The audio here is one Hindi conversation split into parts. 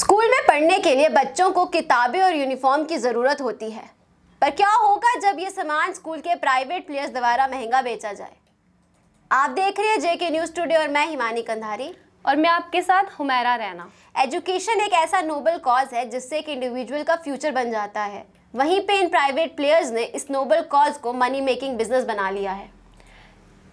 स्कूल में पढ़ने के लिए बच्चों को किताबें और यूनिफॉर्म की ज़रूरत होती है पर क्या होगा जब ये सामान स्कूल के प्राइवेट प्लेयर्स द्वारा महंगा बेचा जाए आप देख रहे हैं जेके न्यूज़ टुडे और मैं हिमानी कंधारी और मैं आपके साथ हुमैरा रैना एजुकेशन एक ऐसा नोबल कॉज है जिससे एक इंडिविजुअल का फ्यूचर बन जाता है वहीं पे इन प्राइवेट प्लेयर्स ने इस नोबल कॉज को मनी मेकिंग बिजनेस बना लिया है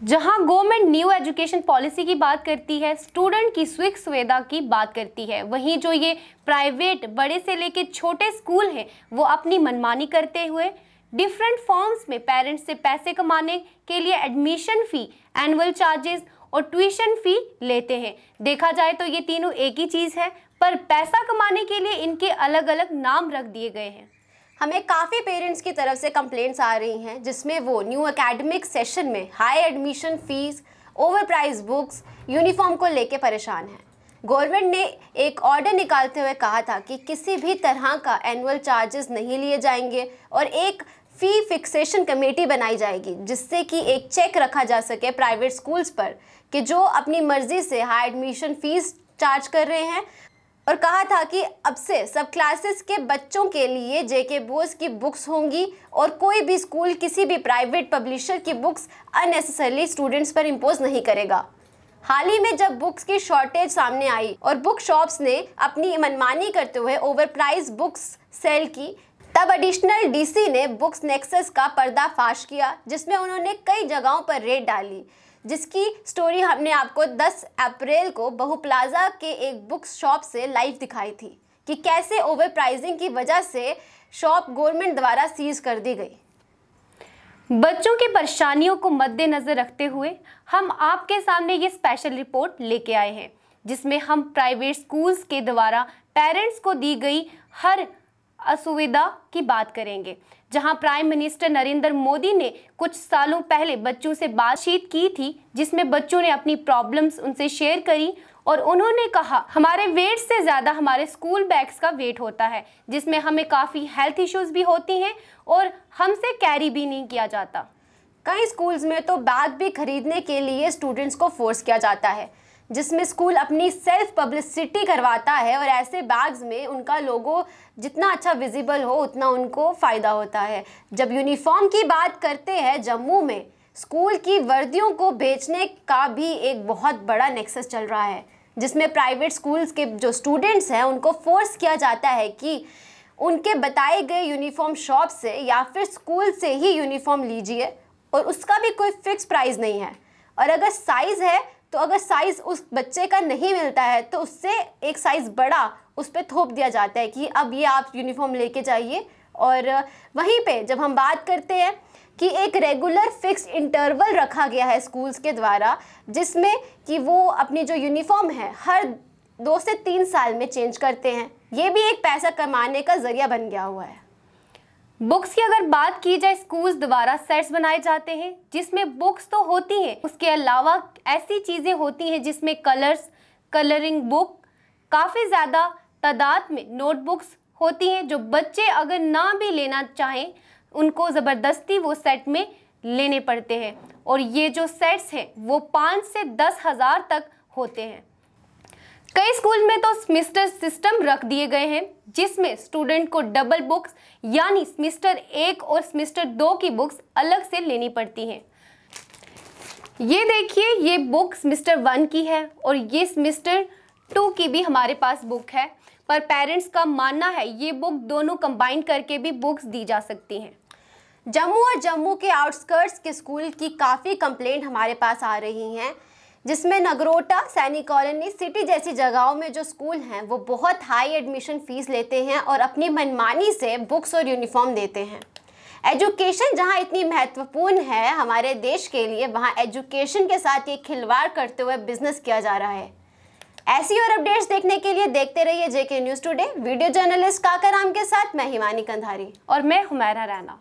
जहां गवर्नमेंट न्यू एजुकेशन पॉलिसी की बात करती है स्टूडेंट की सुख सुविधा की बात करती है वहीं जो ये प्राइवेट बड़े से लेके छोटे स्कूल हैं वो अपनी मनमानी करते हुए डिफरेंट फॉर्म्स में पेरेंट्स से पैसे कमाने के लिए एडमिशन फ़ी एनुअल चार्जेस और ट्यूशन फ़ी लेते हैं देखा जाए तो ये तीनों एक ही चीज़ है पर पैसा कमाने के लिए इनके अलग अलग नाम रख दिए गए हैं हमें काफ़ी पेरेंट्स की तरफ से कंप्लेंट्स आ रही हैं जिसमें वो न्यू अकेडमिक सेशन में high admission fees over price books uniform को लेके परेशान हैं गवर्नमेंट ने एक ऑर्डर निकालते हुए कहा था कि किसी भी तरह का एनुअल चार्जेस नहीं लिए जाएंगे और एक फ़ी फिक्सेशन कमेटी बनाई जाएगी जिससे कि एक चेक रखा जा सके प्राइवेट स्कूल्स पर कि जो अपनी मर्ज़ी से हाई एडमिशन फ़ीस चार्ज कर रहे हैं और कहा था कि अब से सब क्लासेस के बच्चों के लिए जेके बोस की बुक्स होंगी और कोई भी स्कूल किसी भी प्राइवेट पब्लिशर की बुक्स अननेसेसरली स्टूडेंट्स पर इम्पोज नहीं करेगा हाल ही में जब बुक्स की शॉर्टेज सामने आई और बुक शॉप्स ने अपनी मनमानी करते हुए ओवर प्राइज बुक्स सेल की तब एडिशनल डीसी ने बुक्स नेक्सस का पर्दाफाश किया जिसमें उन्होंने कई जगहों पर रेट डाली जिसकी स्टोरी हमने आपको 10 अप्रैल को बहु प्लाजा के एक बुक शॉप से लाइव दिखाई थी कि कैसे ओवर प्राइजिंग की वजह से शॉप गवर्नमेंट द्वारा सीज कर दी गई बच्चों की परेशानियों को मद्देनज़र रखते हुए हम आपके सामने ये स्पेशल रिपोर्ट लेके आए हैं जिसमें हम प्राइवेट स्कूल्स के द्वारा पेरेंट्स को दी गई हर असुविधा की बात करेंगे जहां प्राइम मिनिस्टर नरेंद्र मोदी ने कुछ सालों पहले बच्चों से बातचीत की थी जिसमें बच्चों ने अपनी प्रॉब्लम्स उनसे शेयर करी और उन्होंने कहा हमारे वेट से ज़्यादा हमारे स्कूल बैग्स का वेट होता है जिसमें हमें काफ़ी हेल्थ इश्यूज भी होती हैं और हमसे कैरी भी नहीं किया जाता कई स्कूल्स में तो बैग भी खरीदने के लिए स्टूडेंट्स को फोर्स किया जाता है जिसमें स्कूल अपनी सेल्फ पब्लिसिटी करवाता है और ऐसे बैग्स में उनका लोगो जितना अच्छा विजिबल हो उतना उनको फ़ायदा होता है जब यूनिफॉर्म की बात करते हैं जम्मू में स्कूल की वर्दियों को बेचने का भी एक बहुत बड़ा नेक्सस चल रहा है जिसमें प्राइवेट स्कूल्स के जो स्टूडेंट्स हैं उनको फोर्स किया जाता है कि उनके बताए गए यूनिफॉर्म शॉप से या फिर स्कूल से ही यूनिफॉर्म लीजिए और उसका भी कोई फिक्स प्राइस नहीं है और अगर साइज़ है तो अगर साइज़ उस बच्चे का नहीं मिलता है तो उससे एक साइज़ बड़ा उस पर थोप दिया जाता है कि अब ये आप यूनिफॉर्म लेके जाइए और वहीं पे जब हम बात करते हैं कि एक रेगुलर फिक्स इंटरवल रखा गया है स्कूल्स के द्वारा जिसमें कि वो अपनी जो यूनिफॉर्म है हर दो से तीन साल में चेंज करते हैं ये भी एक पैसा कमाने का ज़रिया बन गया हुआ है बुक्स की अगर बात की जाए स्कूल्स द्वारा सेट्स बनाए जाते हैं जिसमें बुक्स तो होती हैं उसके अलावा ऐसी चीज़ें होती हैं जिसमें कलर्स कलरिंग बुक काफ़ी ज़्यादा तादाद में नोटबुक्स होती हैं जो बच्चे अगर ना भी लेना चाहें उनको ज़बरदस्ती वो सेट में लेने पड़ते हैं और ये जो सेट्स हैं वो पाँच से दस हज़ार तक होते हैं कई स्कूल में तो सेमिस्टर सिस्टम रख दिए गए हैं जिसमें स्टूडेंट को डबल बुक्स यानी सेमिस्टर एक और सेमिस्टर दो की बुक्स अलग से लेनी पड़ती हैं ये देखिए ये बुक सेमिस्टर वन की है और ये सेमिस्टर टू की भी हमारे पास बुक है पर पेरेंट्स का मानना है ये बुक दोनों कंबाइन करके भी बुक्स दी जा सकती हैं जम्मू और जम्मू के आउटस्कर्ट्स के स्कूल की काफ़ी कंप्लेंट हमारे पास आ रही हैं जिसमें नगरोटा सैनी कॉलोनी सिटी जैसी जगहों में जो स्कूल हैं वो बहुत हाई एडमिशन फ़ीस लेते हैं और अपनी मनमानी से बुक्स और यूनिफॉर्म देते हैं एजुकेशन जहाँ इतनी महत्वपूर्ण है हमारे देश के लिए वहाँ एजुकेशन के साथ ये खिलवाड़ करते हुए बिजनेस किया जा रहा है ऐसी और अपडेट्स देखने के लिए देखते रहिए JK news today video journalist Ram के साथ मैं हिमानी कंधारी और मैं हुमैरा रैना